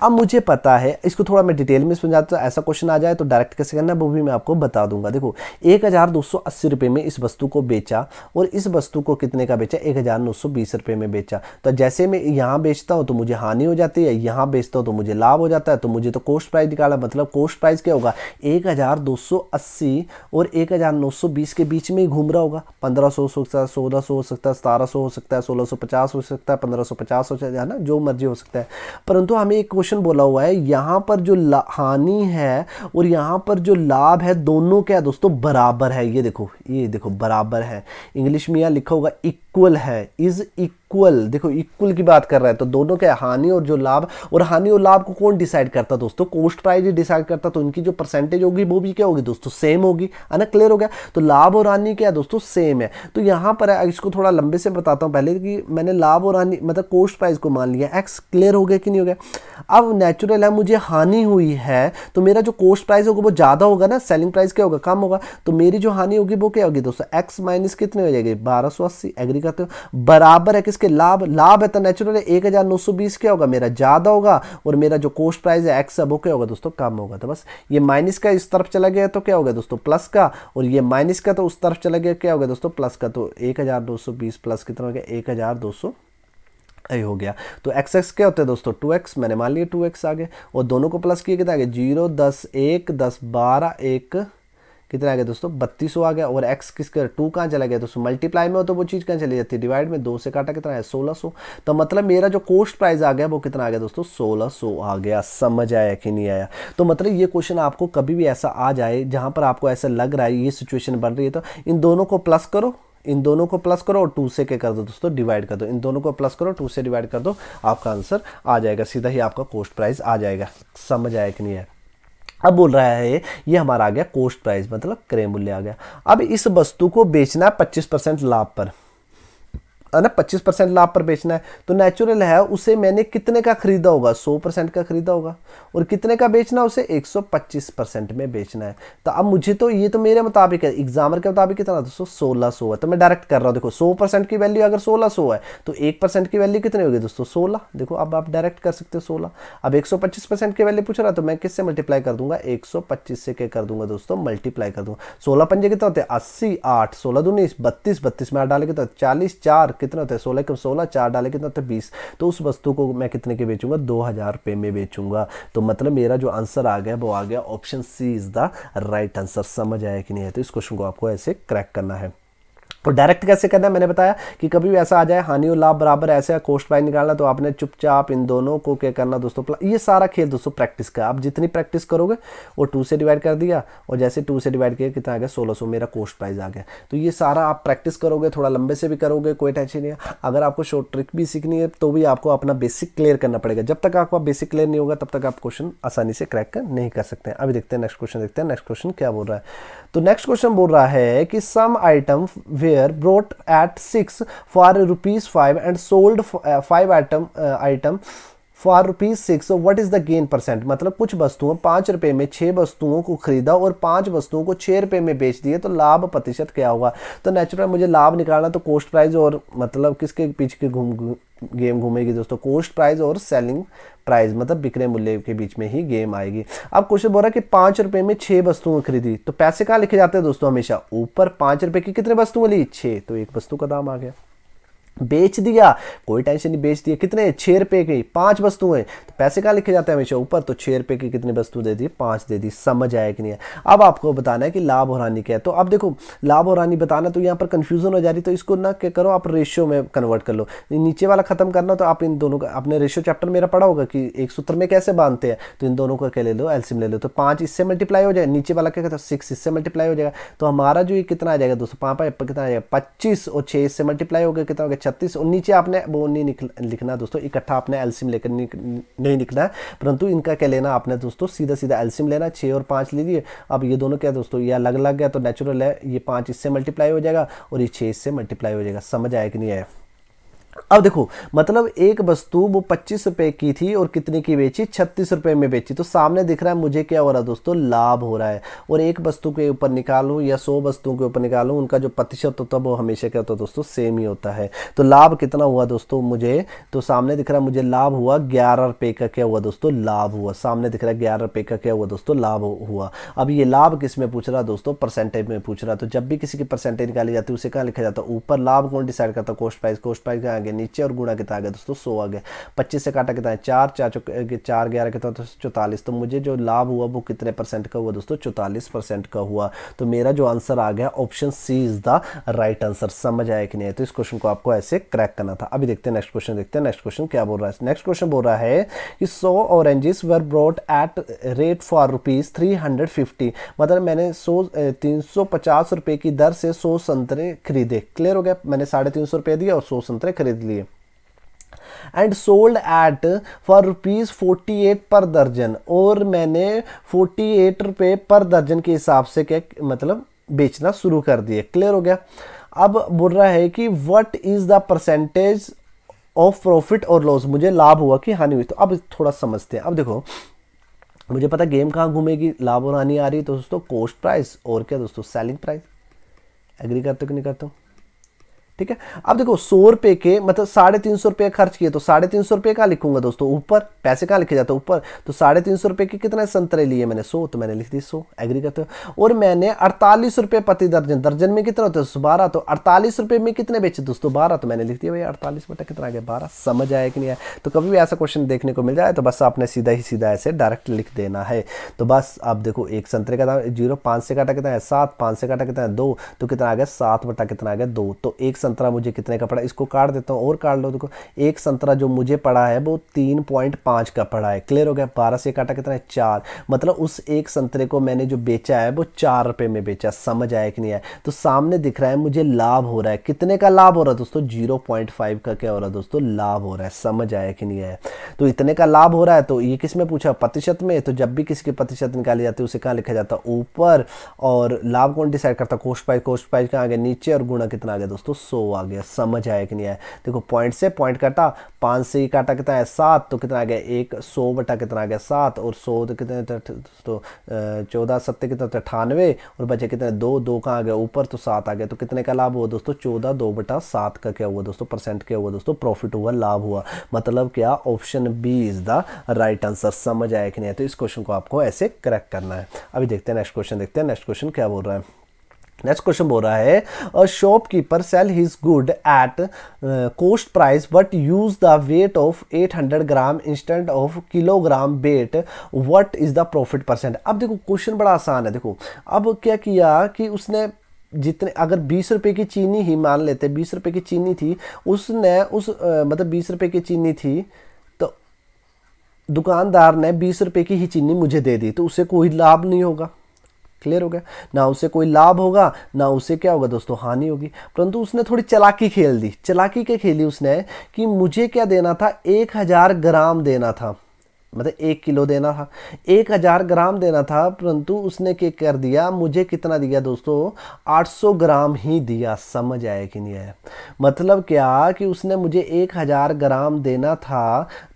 अब मुझे पता है इसको थोड़ा मैं डिटेल में समझाता हूँ ऐसा क्वेश्चन आ जाए तो डायरेक्ट कैसे करना है वो भी मैं आपको बता दूंगा देखो एक हज़ार दो सौ अस्सी रुपये में इस वस्तु को बेचा और इस वस्तु को कितने का बेचा एक हज़ार नौ सौ बीस रुपये में बेचा तो जैसे मैं यहाँ बेचता हूँ तो मुझे हानि हो जाती है यहाँ बेचता हूँ तो मुझे लाभ हो जाता है तो मुझे तो कोस्ट प्राइस निकाला मतलब कोस्ट प्राइस क्या होगा एक हज़ार दो सौ अस्सी और एक हज़ार नौ सौ बीस के बीच में ही घूम रहा होगा पंद्रह सौ हो सकता है सोलह सौ हो सकता है सतारह सौ हो सकता है सोलह सौ पचास हो सकता है पंद्रह सौ पचास सोचा जाए ना जो मर्जी हो सकता है परंतु हमें एक क्वेश्चन बोला हुआ है यहाँ पर जो हानि है और यहाँ पर जो लाभ है दोनों क्या दोस्तों बराबर है ये देखो ये देखो बराबर है इंग्लिश में यहाँ लिखा होगा इक्वल है इज इक्वल देखो इक्वल की बात कर रहा है तो दोनों क्या हानि और जो लाभ और हानि और लाभ को कौन डिसाइड करता दोस्तों कोस्ट प्राइज डिसाइड करता तो इनकी जो परसेंटेज होगी वो भी क्या होगी दोस्तों सेम होगी है ना क्लियर हो गया तो लाभ और हानि क्या है दोस्तों सेम है तो यहाँ पर इसको थोड़ा लंबे से बताता हूँ पहले कि मैंने लाभ और हानि मतलब कोस्ट प्राइज को मान लिया एक्स क्लियर हो गया कि नहीं हो गया अब नेचुरल है मुझे हानि हुई है तो मेरा जो कोस्ट प्राइस होगा वो ज़्यादा होगा ना सेलिंग प्राइस क्या होगा कम होगा तो मेरी जो हानि होगी वो क्या होगी दोस्तों एक्स माइनस कितने हो जाएगी बारह सौ अस्सी करते हो बराबर है किसके लाभ लाभ है तो नेचुरल है एक हज़ार नौ सौ बीस क्या होगा मेरा ज़्यादा होगा और मेरा जो कोस्ट प्राइस है एक्स अब वो क्या होगा दोस्तों कम होगा तो बस ये माइनस का इस तरफ चला गया तो क्या होगा दोस्तों प्लस का और ये माइनस का तो उस तरफ चला गया क्या होगा दोस्तों प्लस का तो एक हज़ार दो सौ बीस प्लस कितना हो गया एक हज़ार दो सौ ये हो गया तो एक्स एक्स क्या होता है दोस्तों टू एक्स मैंने मान लिया टू एक्स आगे और दोनों को प्लस किए कितना आगे जीरो दस एक दस बारह एक कितना आ गया दोस्तों बत्तीस आ गया और एक्स कर टू कहाँ चला गया दोस्तों मल्टीप्लाई में हो तो वो चीज़ कहाँ चली जाती है डिवाइड में दो से काटा कितना है सोलह सो तो मतलब मेरा जो कोस्ट प्राइस आ गया वो कितना आ गया दोस्तों सोलह सो आ गया समझ आया कि नहीं आया तो मतलब ये क्वेश्चन आपको कभी भी ऐसा आ जाए जहाँ पर आपको ऐसा लग रहा है ये सिचुएशन बन रही है तो इन दोनों को प्लस करो इन दोनों को प्लस करो और टू से क्या कर दो दोस्तों डिवाइड कर दो इन दोनों को प्लस करो टू से डिवाइड कर दो आपका आंसर आ जाएगा सीधा ही आपका कोस्ट प्राइस आ जाएगा समझ आया कि नहीं आया अब बोल रहा है ये हमारा आ गया कोस्ट प्राइस मतलब क्रय मूल्य आ गया अब इस वस्तु को बेचना है पच्चीस परसेंट लाभ पर અને 25% લાભ પર વેચના હે તો નેચરલ હે ઉસે મેને કિતને કા ખરીદા હોગા 100% કા ખરીદા હોગા ઓર કિતને કા વેચના ઉસે 125% મે વેચના હે તો અબ મુજે તો યે તો મેરે મતાબિક હે экзаમેર કે મતાબિક કિતના હે દોસ્તો 1600 હે તો મે ડાયરેક્ટ કર રહા હું દેખો 100% કી વેલ્યુ અગર 1600 હે તો 1% કી વેલ્યુ કિતને હોગી દોસ્તો 16 દેખો અબ આપ ડાયરેક્ટ કર સકતે હો 16 અબ 125% કે વેલે પૂછ રહા તો મે કિસસે મલ્ટીપ્લાય કર dunga 125 સે કે કર dunga દોસ્તો મલ્ટીપ્લાય કર dunga 16 5 કે કિતને હોતે 80 8 16 2 32 32 મે આડા લેગે તો 40 4 कितना होता है सोलह कम सोलह चार डाले कितना होता है बीस तो उस वस्तु को मैं कितने के बेचूंगा दो हज़ार रुपये में बेचूंगा तो मतलब मेरा जो आंसर आ गया वो आ गया option C is the right answer समझ आया कि नहीं है तो इस क्वेश्चन को आपको ऐसे क्रैक करना है और डायरेक्ट कैसे करना है मैंने बताया कि कभी भी ऐसा आ जाए हानि और लाभ बराबर ऐसे कोस्ट प्राइस निकालना तो आपने चुपचाप इन दोनों को क्या करना दोस्तों ये सारा खेल दोस्तों प्रैक्टिस का आप जितनी प्रैक्टिस करोगे वो टू से डिवाइड कर दिया और जैसे टू से डिवाइड किया कितना आ गया सोलह सो मेरा कोस्ट प्राइज आ गया तो ये सारा आप प्रैक्टिस करोगे थोड़ा लंबे से भी करोगे कोई टेंशन नहीं है अगर आपको शॉर्ट ट्रिक भी सीखनी है तो भी आपको अपना बेसिक क्लियर करना पड़ेगा जब तक आपका बेसिक क्लियर नहीं होगा तब तक आप क्वेश्चन आसानी से क्रैक नहीं कर सकते अभी देखते हैं नेक्स्ट क्वेश्चन देखते हैं नेक्स्ट क्वेश्चन क्या बोल रहा है तो नेक्स्ट क्वेश्चन बोल रहा है कि some item were buyer brought at 6 for rupees 5 and sold uh, 5 item uh, item for rupees six what is the gain percent मतलब कुछ वस्तुओं पाँच रुपये में छः वस्तुओं को खरीदा और पाँच वस्तुओं को छः रुपये में बेच दिए तो लाभ प्रतिशत क्या हुआ तो नेचुरल मुझे लाभ निकालना तो कोस्ट प्राइस और मतलब किसके पीछे घूम गेम घूमेगी दोस्तों कोस्ट प्राइस और सेलिंग प्राइस मतलब बिक्रय मूल्य के बीच में ही गेम आएगी अब क्वेश्चन बोल रहा है कि पाँच रुपये में छः वस्तुएं खरीदी तो पैसे कहाँ लिखे जाते हैं दोस्तों हमेशा ऊपर पाँच रुपये की कितने वस्तुएं ली छः तो एक वस्तु का दाम आ गया बेच दिया कोई टेंशन नहीं बेच दिया कितने छः रुपये की पांच वस्तुएं तो पैसे कहाँ लिखे जाते हैं हमेशा ऊपर तो छः रुपये की कितनी वस्तु दे दी पांच दे दी समझ आया कि नहीं अब आपको बताना है कि लाभ और हानि क्या है तो अब देखो लाभ और हानि बताना तो यहाँ पर कन्फ्यूजन हो जा रही तो इसको ना क्या करो आप रेशियो में कन्वर्ट कर लो नीचे वाला खत्म करना तो आप इन दोनों का अपने रेशियो चैप्टर मेरा पढ़ा होगा कि एक सूत्र में कैसे बांधते हैं तो इन दोनों का क्या ले लो एल्सिम ले लो तो पाँच इससे मल्टीप्लाई हो जाए नीचे वाला क्या कहता है सिक्स इससे मल्टीप्लाई हो जाएगा तो हमारा जो ये कितना आ जाएगा दोस्तों पाँच कितना आ जाएगा पच्चीस और छः इससे मल्टीप्लाई हो गया कितना हो गया छत्तीस और नीचे आपने वो नहीं लिखना दोस्तों इकट्ठा आपने एल्सियम लेकर नहीं लिखना है परंतु इनका क्या लेना आपने दोस्तों सीधा सीधा एल्सियम लेना छः और पाँच लीजिए अब ये दोनों क्या दोस्तों ये अलग अलग है तो नेचुरल है ये पाँच इससे मल्टीप्लाई हो जाएगा और ये छः इससे मल्टीप्लाई हो जाएगा समझ आया कि नहीं आया अब देखो मतलब एक वस्तु वो पच्चीस रुपए की थी और कितने की बेची छत्तीस रुपए में बेची तो सामने दिख रहा है मुझे क्या हो रहा है दोस्तों लाभ हो रहा है और एक वस्तु के ऊपर निकालू या सौ वस्तुओं के ऊपर निकालू उनका जो प्रतिशत होता है वो हमेशा क्या होता है दोस्तों सेम ही होता है तो लाभ कितना हुआ दोस्तों मुझे तो सामने दिख रहा है मुझे लाभ हुआ ग्यारह रुपये का क्या हुआ दोस्तों लाभ हुआ सामने दिख रहा है ग्यारह रुपये का क्या हुआ दोस्तों लाभ हुआ अब ये लाभ किस में पूछ रहा दोस्तों परसेंटेज में पूछ रहा तो जब भी किसी की परसेंटेज निकाली जाती है उसे कहाँ लिखा जाता है ऊपर लाभ कौन डिसाइड करता है कोस्ट प्राइस कोस्ट प्राइस आगे नीचे और गुणा कितना आ गया दोस्तों सौ आ गया पच्चीस से काटा कितना है चार चार चार ग्यारह कितना तो चौतालीस तो मुझे जो लाभ हुआ वो कितने परसेंट का हुआ दोस्तों चौतालीस परसेंट का हुआ तो मेरा जो आंसर आ गया option C is the right answer समझ आया कि नहीं तो इस क्वेश्चन को आपको ऐसे क्रैक करना था अभी देखते हैं नेक्स्ट क्वेश्चन देखते हैं नेक्स्ट क्वेश्चन क्या बोल रहा है नेक्स्ट क्वेश्चन बोल रहा है कि सौ oranges were brought at rate for rupees three hundred fifty मतलब मैंने सौ तीन सौ पचास रुपए की दर से सौ संतरे खरीदे क्लियर हो गया मैंने साढ़े तीन सौ रुपए दिया और सौ संतरे खरीद लिए and sold at for rupees forty eight पर दर्जन और मैंने फोर्टी एट रुपये पर दर्जन के हिसाब से क्या मतलब बेचना शुरू कर दिए क्लियर हो गया अब बोल रहा है कि what is the percentage of profit और लॉस मुझे लाभ हुआ कि हानि हुई तो अब थोड़ा समझते हैं अब देखो मुझे पता गेम कहाँ घूमेगी लाभ और हानि आ रही है तो दोस्तों कॉस्ट प्राइस और क्या दोस्तों सेलिंग प्राइस एग्री करते हो कि नहीं करते हूँ ठीक है अब देखो सौ रुपए के मतलब साढ़े तीन सौ रुपये खर्च किए तो साढ़े तीन सौ रुपये का लिखूंगा दोस्तों ऊपर पैसे कहाँ लिखे जाते हैं ऊपर तो साढ़े तीन सौ रुपये के कितने संतरे लिए मैंने सो तो मैंने लिख दी सो एग्री करते हो और मैंने अड़तालीस रुपये प्रति दर्जन दर्जन में कितना होता है बारह तो अड़तालीस रुपये में कितने बेचे दोस्तों बारह तो मैंने लिख दिया भैया अड़तालीस बटा कितना आ गया बारह समझ आया कि नहीं आया तो कभी भी ऐसा क्वेश्चन देखने को मिल जाए तो बस आपने सीधा ही सीधा ऐसे डायरेक्ट लिख देना है तो बस आप देखो एक संतरे का दाम जीरो पाँच से काटा कितना है सात पाँच से काटा कितना है दो तो कितना आ गया सात बटा कितना आ गया दो तो एक संतरा मुझे कितने का पड़ा इसको काट देता हूँ और काट लो देखो एक संतरा जो मुझे पड़ा है वो तीन पॉइंट पाँच का पड़ा है क्लियर हो गया बारह से काटा कितना है चार मतलब उस एक संतरे को मैंने जो बेचा है वो चार रुपये में बेचा समझ आया कि नहीं आया तो सामने दिख रहा है मुझे लाभ हो रहा है कितने का लाभ हो रहा है दोस्तों जीरो पॉइंट फाइव का क्या हो रहा है दोस्तों लाभ हो रहा है समझ आया कि नहीं आया तो इतने का लाभ हो रहा है तो ये किस में पूछा प्रतिशत में तो जब भी किसी के प्रतिशत निकाले जाते उसे कहाँ लिखा जाता ऊपर और लाभ कौन डिसाइड करता कोस्ट पाइज कोस्ट पाइज कहाँ आ गया नीचे और गुणा कितना आ गया दोस्तों सो आ गया समझ आया कि नहीं आया देखो पॉइंट से पॉइंट करता पाँच से ही काटा कितना है सात तो कितना आ गया एक सौ बटा कितना आ गया सात और सौ तो कितने तो, तो चौदह सत्तर कितना होता तो अठानवे और बचे कितने दो दो कहाँ आ गया ऊपर तो सात आ गया तो कितने का लाभ हुआ दोस्तों चौदह दो बटा सात का क्या हुआ दोस्तों परसेंट क्या हुआ दोस्तों प्रॉफिट हुआ लाभ हुआ मतलब क्या option B is the right answer समझ आया कि नहीं है तो इस क्वेश्चन को आपको ऐसे करेक्ट करना है अभी देखते हैं नेक्स्ट क्वेश्चन देखते हैं नेक्स्ट क्वेश्चन क्या बोल रहा है नेक्स्ट क्वेश्चन बोल रहा है a shopkeeper sell his good at cost price but use the weight of 800 gram instead of kilogram weight what is the profit percent अब देखो क्वेश्चन बड़ा आसान है देखो अब क्या किया कि उसने जितने अगर बीस रुपए की चीनी ही मान लेते बीस रुपए की चीनी थी उसने उस आ, मतलब बीस रुपए की चीनी थी तो दुकानदार ने बीस रुपए की ही चीनी मुझे दे दी तो उससे कोई लाभ नहीं होगा क्लियर हो गया ना उसे कोई लाभ होगा ना उसे क्या होगा दोस्तों हानि होगी परंतु उसने थोड़ी चलाकी खेल दी चलाकी के खेली उसने कि मुझे क्या देना था एक हज़ार ग्राम देना था मतलब एक किलो देना था एक हज़ार ग्राम देना था परंतु उसने क्या कर दिया मुझे कितना दिया दोस्तों 800 ग्राम ही दिया समझ आया कि नहीं आया मतलब क्या कि उसने मुझे एक हज़ार ग्राम देना था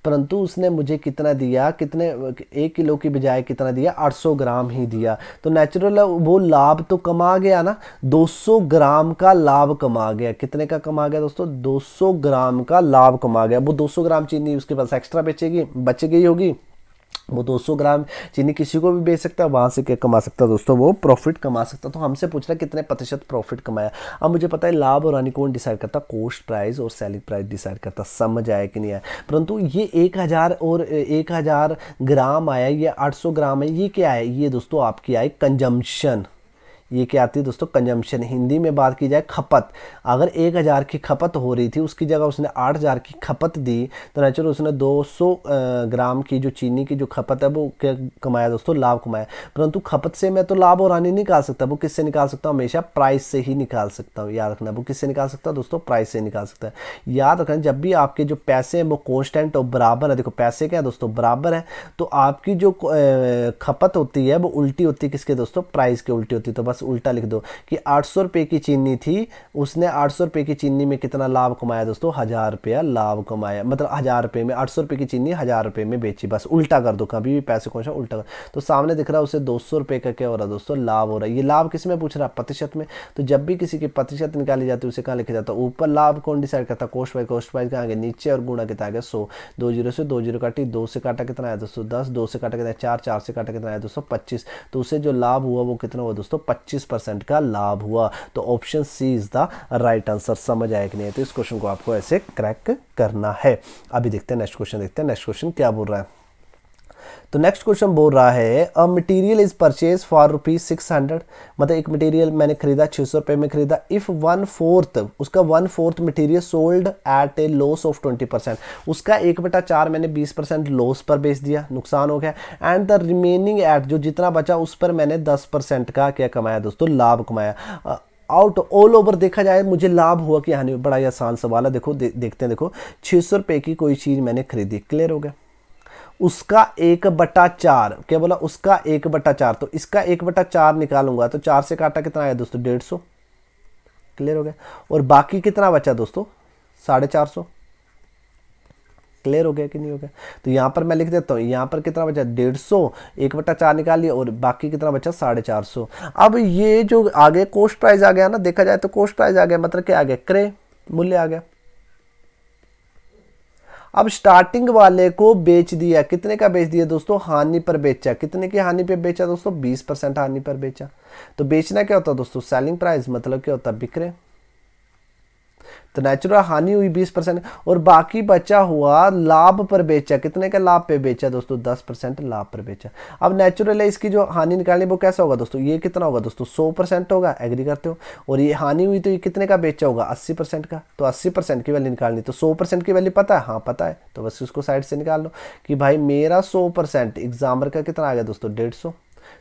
परंतु उसने मुझे कितना दिया कितने एक किलो की बजाय कितना दिया 800 ग्राम ही दिया तो नेचुरल वो लाभ तो कमा गया ना 200 ग्राम का लाभ कमा गया कितने का कमा गया दोस्तों 200 ग्राम का लाभ कमा गया वो 200 ग्राम चीनी उसके पास एक्स्ट्रा बेचेगी बच गई होगी वो 200 ग्राम चीनी किसी को भी बेच सकता है वहाँ से क्या कमा सकता है दोस्तों वो प्रॉफिट कमा सकता तो हमसे पूछ रहा कितने प्रतिशत प्रॉफिट कमाया अब मुझे पता है लाभ और हानि कौन डिसाइड करता कोस्ट प्राइस और सेलिंग प्राइस डिसाइड करता समझ आया कि नहीं आया परंतु ये एक हज़ार और एक हज़ार ग्राम आया ये आठ सौ ग्राम है ये क्या है ये दोस्तों आपकी आई कंजम्पशन ये क्या आती है दोस्तों कंजम्पशन हिंदी में बात की जाए खपत अगर एक हज़ार की खपत हो रही थी उसकी जगह उसने आठ हज़ार की खपत दी तो नेचुरल उसने दो सौ ग्राम की जो चीनी की जो खपत है वो क्या कमाया दोस्तों लाभ कमाया परंतु खपत से मैं तो लाभ और हानि निकाल सकता वो किससे निकाल सकता हूँ हमेशा प्राइस से ही निकाल सकता हूँ याद रखना वो किससे निकाल सकता दोस्तों प्राइस से निकाल सकता है याद रखना जब भी आपके जो पैसे हैं वो कॉन्स्टेंट और बराबर है देखो पैसे क्या है दोस्तों बराबर है तो आपकी जो खपत होती है वो उल्टी होती है किसके दोस्तों प्राइस की उल्टी होती है तो बस पास उल्टा लिख दो कि आठ सौ रुपये की चीनी थी उसने आठ सौ रुपये की चीनी में कितना लाभ कमाया दोस्तों हज़ार रुपया लाभ कमाया मतलब हज़ार रुपये में आठ सौ रुपये की चीनी हज़ार रुपये में बेची बस उल्टा कर दो कभी भी पैसे कौन सा उल्टा कर तो सामने दिख रहा है उसे दो सौ रुपये का क्या हो रहा है दोस्तों लाभ हो रहा है ये लाभ किस में पूछ रहा है प्रतिशत में तो जब भी किसी की प्रतिशत निकाली जाती है उसे कहाँ लिखा जाता है ऊपर लाभ कौन डिसाइड करता है कोस्ट वाइज कोस्ट वाइज कहाँ आगे नीचे और गुणा कितना तो आ गया सौ दो जीरो से दो जीरो काटी दो से काटा कितना आया दोस्तों दस दो से काटा कितना चार चार से काटा कितना आया दोस्तों पच्चीस तो उसे जो लाभ हुआ वो कितना हुआ दोस्तों पच्चीस 25% परसेंट का लाभ हुआ तो option C is the right answer समझ आया कि नहीं तो इस क्वेश्चन को आपको ऐसे क्रैक करना है अभी देखते हैं नेक्स्ट क्वेश्चन देखते हैं नेक्स्ट क्वेश्चन क्या बोल रहा है तो नेक्स्ट क्वेश्चन बोल रहा है a material is purchase for rupees six hundred मतलब एक मटेरियल मैंने खरीदा छः सौ रुपये में खरीदा इफ़ वन फोर्थ उसका one fourth material sold at a loss of twenty percent उसका एक बटा चार मैंने बीस परसेंट लॉस पर बेच दिया नुकसान हो गया एंड द रिमेनिंग एट जो जितना बचा उस पर मैंने दस परसेंट का क्या कमाया दोस्तों लाभ कमाया आउट ऑल ओवर देखा जाए मुझे लाभ हुआ कि हानि बड़ा ही आसान सवाल है देखो दे, देखते हैं देखो छः सौ रुपये की कोई चीज़ मैंने खरीदी क्लियर हो गया उसका एक बटा चार क्या बोला उसका एक बटा चार तो इसका एक बटा चार निकालूंगा तो चार से काटा कितना आया दोस्तों डेढ़ सौ क्लियर हो गया और बाकी कितना बचा दोस्तों साढ़े चार सौ क्लियर हो गया कि नहीं हो गया तो यहां पर मैं लिख देता हूं यहां पर कितना बचा डेढ़ सौ एक बटा चार निकाल लिया और बाकी कितना बचा साढ़े चार सौ अब ये जो आगे कोस्ट प्राइस आ गया ना देखा जाए तो कोस्ट प्राइस आ गया मतलब क्या आ गया क्रय मूल्य आ गया अब स्टार्टिंग वाले को बेच दिया कितने का बेच दिया दोस्तों हानि पर बेचा कितने की हानि पर बेचा दोस्तों 20 परसेंट हानि पर बेचा तो बेचना क्या होता है दोस्तों सेलिंग प्राइस मतलब क्या होता है बिक्रे तो नेचुरल हानि हुई बीस परसेंट और बाकी बचा हुआ लाभ पर बेचा कितने का लाभ पे बेचा दोस्तों दस परसेंट लाभ पर बेचा अब नेचुरल है इसकी जो हानि निकालनी वो कैसा होगा दोस्तों ये कितना होगा दोस्तों सौ परसेंट होगा एग्री करते हो और ये हानि हुई तो ये कितने का बेचा होगा अस्सी परसेंट का तो अस्सी परसेंट की वैल्यू निकालनी तो सौ परसेंट की वैल्यू पता है हाँ पता है तो बस उसको साइड से निकाल लो कि भाई मेरा सौ परसेंट एग्जामर का कितना आ गया दोस्तों डेढ़ सौ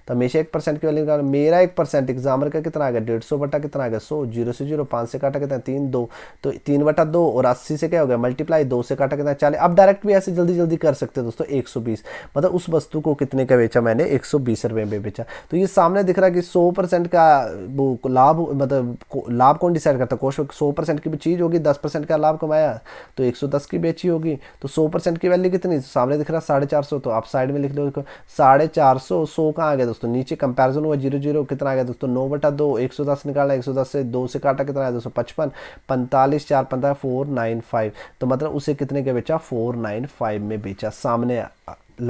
तो हमेशा एक परसेंट की वैल्यू निकाल मेरा एक परसेंट एग्जामर का कितना आ गया डेढ़ सौ बटा कितना आ गया सौ जीरो से जीरो पाँच से काटा कितना तीन दो तो तीन बटा दो और अस्सी से क्या हो गया मल्टीप्लाई दो से काटा कितना चालीस अब डायरेक्ट भी ऐसे जल्दी जल्दी कर सकते दोस्तों एक मतलब उस वस्तु को कितने का बेचा मैंने एक सौ बीस में बेचा तो ये सामने दिख रहा है कि सौ का वो लाभ मतलब लाभ कौन डिसाइड करता है कोश सौ की भी चीज़ होगी दस का लाभ कमाया तो एक की बेची होगी तो सौ की वैल्यू कितनी सामने दिख रहा है साढ़े तो आप साइड में लिख लो साढ़े चार सौ सौ कहाँ गया दोस्तों नीचे कंपैरिजन हुआ जीरो जीरो कितना आ गया दोस्तों नौ बटा दो एक सौ दस निकाला एक सौ दस से दो से काटा कितना आया दोस्तों पचपन पैंतालीस चार पंद्रह फोर नाइन फाइव तो मतलब उसे कितने के बेचा फोर नाइन फाइव में बेचा सामने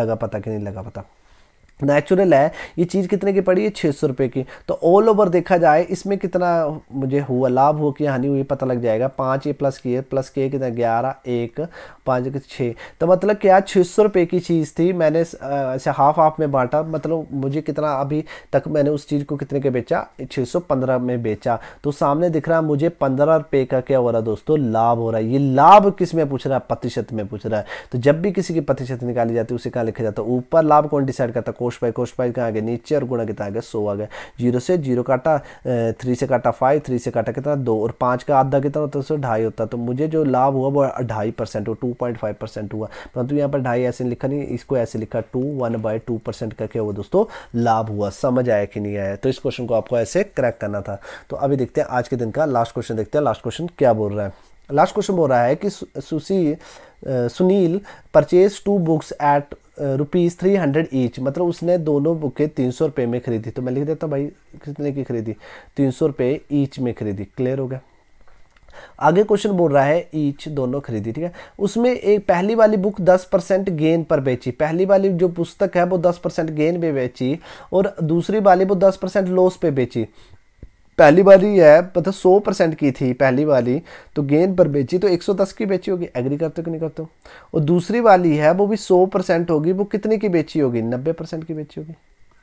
लगा पता कि नहीं लगा पता नेचुरल है ये चीज़ कितने की पड़ी है छः सौ रुपये की तो ऑल ओवर देखा जाए इसमें कितना मुझे हुआ लाभ हो कि हानि हुई पता लग जाएगा पाँच ए प्लस किए प्लस के कितना ग्यारह एक पाँच छः तो मतलब कि आज छः सौ रुपये की चीज़ थी मैंने ऐसे हाफ हाफ में बांटा मतलब मुझे कितना अभी तक मैंने उस चीज़ को कितने के बेचा छः सौ पंद्रह में बेचा तो सामने दिख रहा मुझे पंद्रह रुपये का क्या हो रहा दोस्तों लाभ हो रहा है ये लाभ किस में पूछ रहा है प्रतिशत में पूछ रहा है तो जब भी किसी की प्रतिशत निकाली जाती है उसे कहाँ लिखा जाता है ऊपर लाभ कौन डिसाइड करता है कोस्ट बाई कोस्ट बाई कहाँ आ गया नीचे और गुणा कितना आ गया सौ आ गया जीरो से जीरो काटा थ्री से काटा फाइव थ्री से काटा कितना दो और पाँच का आधा कितना होता है ढाई होता तो मुझे जो लाभ हुआ वो ढाई परसेंट और टू 2.5 परसेंट हुआ परंतु यहाँ पर ढाई ऐसे लिखा नहीं इसको ऐसे लिखा two one by two percent करके क्या हुआ दोस्तों लाभ हुआ समझ आया कि नहीं आया तो इस क्वेश्चन को आपको ऐसे क्रैक करना था तो अभी देखते हैं आज के दिन का लास्ट क्वेश्चन देखते हैं लास्ट क्वेश्चन क्या बोल रहा है लास्ट क्वेश्चन बोल रहा है कि सुशी Sunil purchase two books at rupees three hundred each मतलब उसने दोनों बुकें तीन सौ रुपये में खरीदी तो मैं लिख देता हूँ भाई कितने की खरीदी तीन सौ रुपये ईच में खरीदी क्लियर हो गया आगे क्वेश्चन बोल रहा है ईच दोनों खरीदी ठीक है उसमें एक पहली वाली बुक 10 परसेंट गेंद पर बेची पहली वाली जो पुस्तक है वो 10 परसेंट गेंद पे बेची और दूसरी वाली वो 10 परसेंट लॉस पे बेची पहली वाली है मतलब सौ परसेंट की थी पहली वाली तो गेंद पर बेची तो 110 की बेची होगी एग्री करते कि नहीं करते हो और दूसरी वाली है वो भी सौ परसेंट होगी वो कितने की बेची होगी नब्बे परसेंट की बेची होगी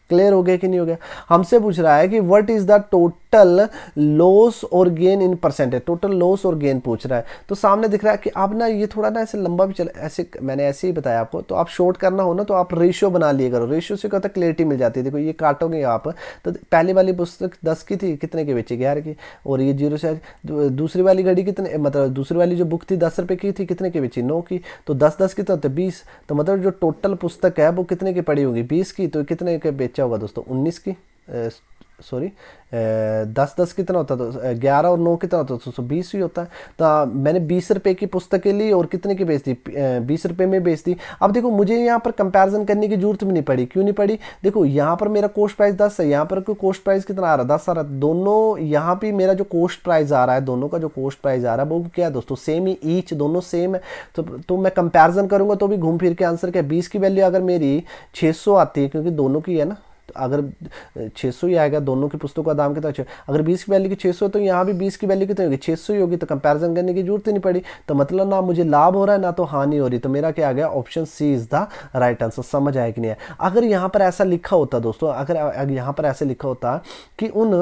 क्लियर हो गया कि नहीं हो गया हमसे पूछ रहा है कि what is the total loss और gain in percentage total loss और गेन पूछ रहा है तो सामने दिख रहा है कि आप ना ये थोड़ा ना ऐसे लंबा भी चल ऐसे मैंने ऐसे ही बताया आपको तो आप शॉर्ट करना हो ना तो आप रेशियो बना लिए करो रेशियो से कहता क्लियरिटी मिल जाती है देखो ये काटोगे आप तो पहली वाली पुस्तक दस की थी कितने के बेची ग्यारह की और ये जीरो से दूसरी वाली घड़ी कितने मतलब दूसरी वाली जो बुक थी दस रुपये की थी कितने की बेची नौ की तो दस दस की तो बीस तो मतलब जो टोटल पुस्तक है वो कितने की पड़ी होगी बीस की तो कितने के बेची क्या हुआ दोस्तों उन्नीस की सॉरी दस दस कितना होता था ग्यारह और नौ कितना होता था सौ बीस ही होता है तो मैंने बीस रुपए की पुस्तकें ली और कितने की बेच दी बीस रुपए में बेच दी अब देखो मुझे यहाँ पर कंपैरिजन करने की जरूरत भी नहीं पड़ी क्यों नहीं पड़ी देखो यहाँ पर मेरा कोस्ट प्राइस दस है यहाँ पर कोस्ट प्राइस कितना आ रहा है दस आ रहा है दोनों यहाँ पर मेरा जो कोस्ट प्राइज़ आ रहा है दोनों का जो कोस्ट प्राइज़ आ रहा है वो क्या है दोस्तों सेम ही ईच दोनों सेम है तो, तो मैं कंपेरिजन करूँगा तो भी घूम फिर के आंसर क्या बीस की वैल्यू अगर मेरी छः आती है क्योंकि दोनों की है ना तो अगर 600 ही आएगा दोनों की पुस्तकों का दाम कितना अच्छा अगर 20 की वैल्यू की 600 तो यहाँ भी 20 की वैल्यू कितनी होगी 600 ही होगी तो कंपैरिजन करने की जरूरत ही नहीं पड़ी तो मतलब ना मुझे लाभ हो रहा है ना तो हानि हो रही तो मेरा क्या आ गया option C is the right answer समझ आया कि नहीं है अगर यहाँ पर ऐसा लिखा होता दोस्तों अगर यहाँ पर ऐसे लिखा होता कि उन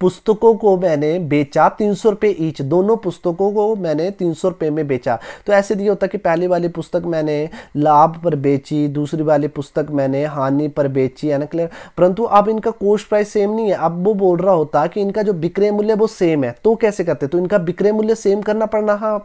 पुस्तकों को मैंने बेचा तीन सौ रुपये ईच दोनों पुस्तकों को मैंने तीन सौ रुपये में बेचा तो ऐसे नहीं होता कि पहली वाली पुस्तक मैंने लाभ पर बेची दूसरी वाली पुस्तक मैंने हानि पर बेची है ना क्लियर परंतु अब इनका कोस्ट प्राइस सेम नहीं है अब वो बोल रहा होता कि इनका जो विक्रय मूल्य वो सेम है तो कैसे करते तो इनका विक्रय मूल्य सेम करना पड़ रहा हाँ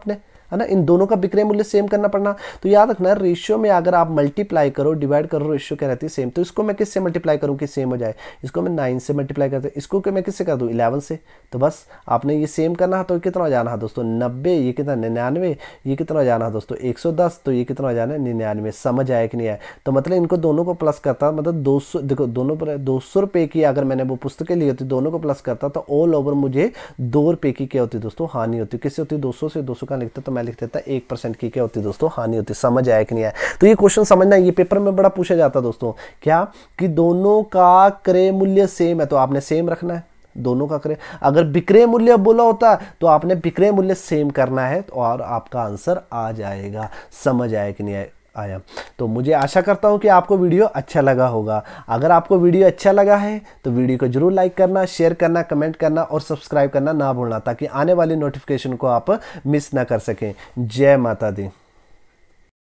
है ना इन दोनों का विक्रय मूल्य सेम करना पड़ना तो याद रखना रेशियो में अगर आप मल्टीप्लाई करो डिवाइड करो रेशियो क्या रहती है सेम तो इसको मैं किससे मल्टीप्लाई करूँ कि सेम हो जाए इसको मैं नाइन से मल्टीप्लाई करते इसको मैं किससे कर दूँ इलेवन से तो बस आपने ये सेम करना है तो कितना जाना है दोस्तों नब्बे ये कितना निन्यानवे ये कितना जाना है दोस्तों एक तो ये कितना जाना है निन्यानवे समझ आया कि नहीं आया तो मतलब इनको दोनों को प्लस करता मतलब दो देखो दोनों पर दो सौ की अगर मैंने वो पुस्तकें ली होती दोनों को प्लस करता तो ऑल ओवर मुझे दो रुपए की क्या होती दोस्तों हानि होती किससे होती दो से दो का लिखता तो मैं लिख देता है एक परसेंट की क्या होती है दोस्तों हानि होती है समझ आया कि नहीं आया तो ये क्वेश्चन समझना ये पेपर में बड़ा पूछा जाता है दोस्तों क्या कि दोनों का क्रय मूल्य सेम है तो आपने सेम रखना है दोनों का क्रय अगर विक्रय मूल्य बोला होता तो आपने विक्रय मूल्य सेम करना है तो और आपका आंसर आ जाएगा समझ आया कि नहीं आया आया तो मुझे आशा करता हूँ कि आपको वीडियो अच्छा लगा होगा अगर आपको वीडियो अच्छा लगा है तो वीडियो को जरूर लाइक करना शेयर करना कमेंट करना और सब्सक्राइब करना ना भूलना ताकि आने वाली नोटिफिकेशन को आप मिस ना कर सकें जय माता दी